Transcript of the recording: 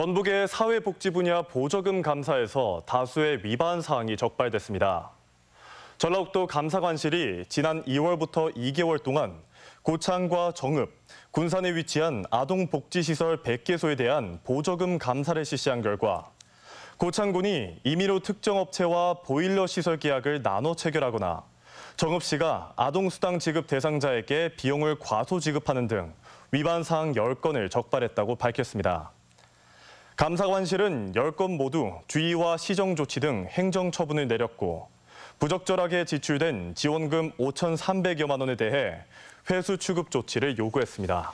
전북의 사회복지 분야 보조금 감사에서 다수의 위반 사항이 적발됐습니다. 전라북도 감사관실이 지난 2월부터 2개월 동안 고창과 정읍, 군산에 위치한 아동복지시설 100개소에 대한 보조금 감사를 실시한 결과 고창군이 임의로 특정 업체와 보일러 시설 계약을 나눠 체결하거나 정읍시가 아동수당 지급 대상자에게 비용을 과소 지급하는 등 위반 사항 10건을 적발했다고 밝혔습니다. 감사관실은 10건 모두 주의와 시정 조치 등 행정 처분을 내렸고 부적절하게 지출된 지원금 5,300여만 원에 대해 회수 취급 조치를 요구했습니다.